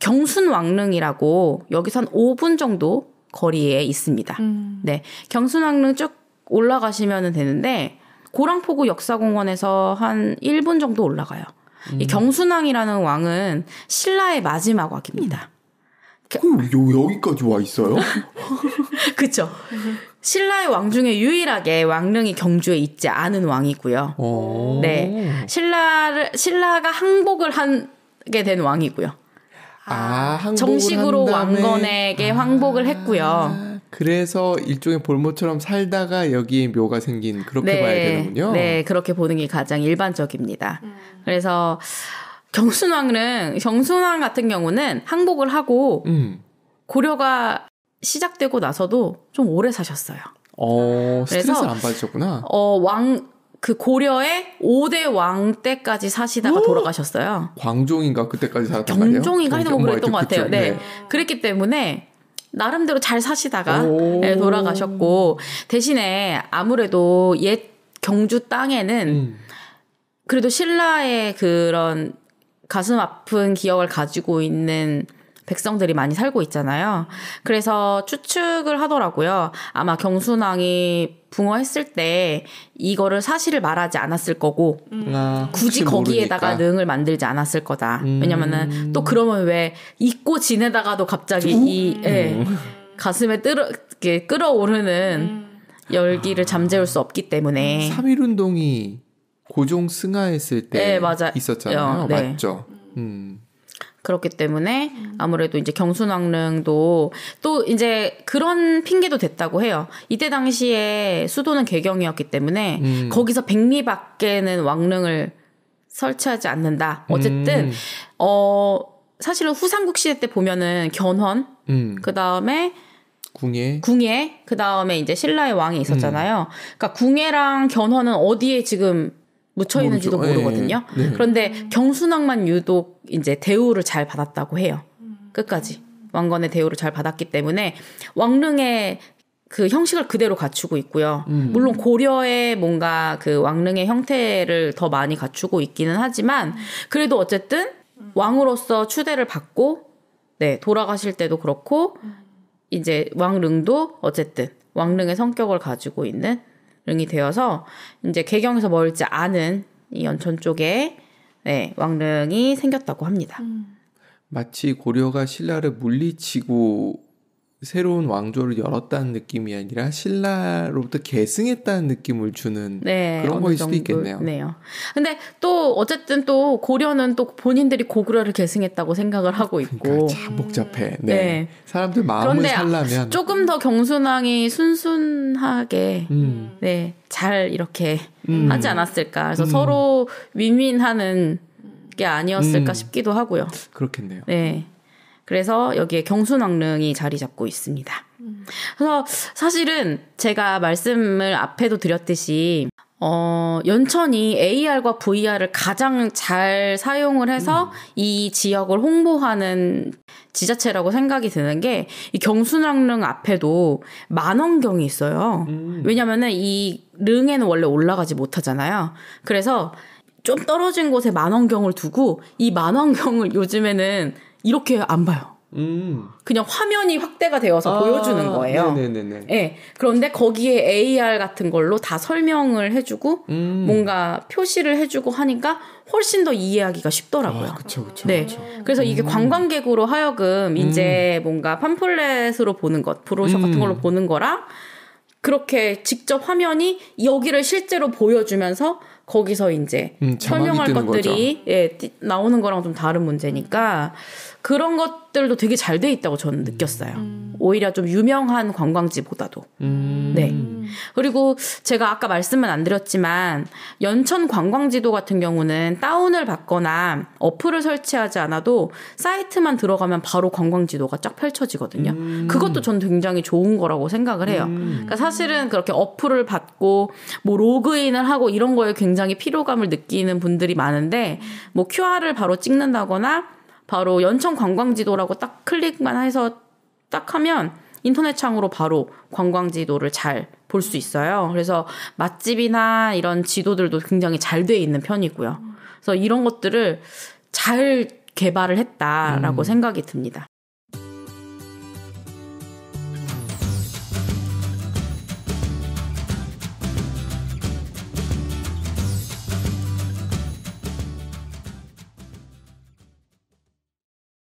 경순왕릉이라고 여기서 한 5분 정도 거리에 있습니다. 음. 네. 경순왕릉 쭉 올라가시면 되는데 고랑포구 역사공원에서 한 1분 정도 올라가요. 음. 이 경순왕이라는 왕은 신라의 마지막 왕입니다. 음. 그 여기까지 와 있어요? 그쵸. 신라의 왕 중에 유일하게 왕릉이 경주에 있지 않은 왕이고요. 오. 어. 네. 신라를, 신라가 항복을 한, 게 된 왕이고요. 아, 아 정식으로 왕건에게 황복을 아, 했고요. 그래서 일종의 볼모처럼 살다가 여기에 묘가 생긴 그렇게 네, 봐야 되는군요. 네, 그렇게 보는 게 가장 일반적입니다. 음. 그래서 경순왕은 경순왕 같은 경우는 항복을 하고 음. 고려가 시작되고 나서도 좀 오래 사셨어요. 어, 스트레스 안 받으셨구나. 어, 왕그 고려의 5대 왕 때까지 사시다가 오? 돌아가셨어요. 광종인가 그때까지 살았단 말이요 경종인가 하여뭐 그랬던 어, 것 같아요. 그쵸? 네. 네. 그랬기 때문에 나름대로 잘 사시다가 네, 돌아가셨고 대신에 아무래도 옛 경주 땅에는 음. 그래도 신라의 그런 가슴 아픈 기억을 가지고 있는 백성들이 많이 살고 있잖아요. 그래서 추측을 하더라고요. 아마 경순왕이 붕어했을 때 이거를 사실을 말하지 않았을 거고 음. 아, 굳이 거기에다가 모르니까. 능을 만들지 않았을 거다. 음. 왜냐면은 또 그러면 왜 잊고 지내다가도 갑자기 음. 이 예, 가슴에 뜨러 이렇게 끌어오르는 음. 열기를 아. 잠재울 수 없기 때문에 3.1 운동이 고종 승하했을 때 네, 맞아. 있었잖아요. 어, 네. 맞죠. 음. 그렇기 때문에 음. 아무래도 이제 경순왕릉도 또 이제 그런 핑계도 됐다고 해요. 이때 당시에 수도는 개경이었기 때문에 음. 거기서 백리 밖에는 왕릉을 설치하지 않는다. 어쨌든 음. 어 사실은 후삼국 시대 때 보면은 견훤 음. 그다음에 궁예 궁예 그다음에 이제 신라의 왕이 있었잖아요. 음. 그러니까 궁예랑 견훤은 어디에 지금 묻혀 있는지도 모르거든요. 예, 예. 네. 그런데 경순왕만 유독 이제 대우를 잘 받았다고 해요. 음. 끝까지 왕건의 대우를 잘 받았기 때문에 왕릉의 그 형식을 그대로 갖추고 있고요. 음. 물론 고려의 뭔가 그 왕릉의 형태를 더 많이 갖추고 있기는 하지만 그래도 어쨌든 음. 왕으로서 추대를 받고 네, 돌아가실 때도 그렇고 음. 이제 왕릉도 어쨌든 왕릉의 성격을 가지고 있는 릉이 되어서 이제 개경에서 멀지 않은 이 연천 쪽에 네, 왕릉이 생겼다고 합니다. 음. 마치 고려가 신라를 물리치고 새로운 왕조를 열었다는 느낌이 아니라 신라로부터 계승했다는 느낌을 주는 네, 그런 거일 수도 있겠네요. 네요. 근데 또 어쨌든 또 고려는 또 본인들이 고구려를 계승했다고 생각을 하고 그러니까 있고 그러니까 참 음, 복잡해. 네. 네. 사람들 마음을 살라면 조금 더 경순왕이 순순하게 음. 네. 잘 이렇게 음. 하지 않았을까. 그래서 음. 서로 윈윈하는 게 아니었을까 음. 싶기도 하고요. 그렇겠네요. 네. 그래서 여기에 경순왕릉이 자리 잡고 있습니다. 그래서 사실은 제가 말씀을 앞에도 드렸듯이 어, 연천이 AR과 VR을 가장 잘 사용을 해서 음. 이 지역을 홍보하는 지자체라고 생각이 드는 게이 경순왕릉 앞에도 만원경이 있어요. 음. 왜냐면은 이 릉에는 원래 올라가지 못하잖아요. 그래서 좀 떨어진 곳에 만원경을 두고 이 만원경을 요즘에는 이렇게 안 봐요. 음. 그냥 화면이 확대가 되어서 아, 보여주는 거예요. 네네네. 네. 예. 그런데 거기에 AR 같은 걸로 다 설명을 해주고 음. 뭔가 표시를 해주고 하니까 훨씬 더 이해하기가 쉽더라고요. 아, 그쵸, 그 네. 그쵸. 그래서 이게 음. 관광객으로 하여금 이제 음. 뭔가 팜플렛으로 보는 것, 브로셔 음. 같은 걸로 보는 거랑 그렇게 직접 화면이 여기를 실제로 보여주면서 거기서 이제 음, 설명할 것들이 거죠. 예, 나오는 거랑 좀 다른 문제니까 그런 것들도 되게 잘 돼 있다고 저는 느꼈어요. 음. 오히려 좀 유명한 관광지보다도. 음. 네. 그리고 제가 아까 말씀은 안 드렸지만 연천 관광지도 같은 경우는 다운을 받거나 어플을 설치하지 않아도 사이트만 들어가면 바로 관광지도가 쫙 펼쳐지거든요. 음. 그것도 전 굉장히 좋은 거라고 생각을 해요. 음. 그러니까 사실은 그렇게 어플을 받고 뭐 로그인을 하고 이런 거에 굉장히 피로감을 느끼는 분들이 많은데 뭐 QR을 바로 찍는다거나 바로 연천 관광지도라고 딱 클릭만 해서 딱 하면 인터넷 창으로 바로 관광지도를 잘 볼수 있어요. 그래서 맛집이나 이런 지도들도 굉장히 잘 돼 있는 편이고요. 그래서 이런 것들을 잘 개발을 했다라고 음. 생각이 듭니다.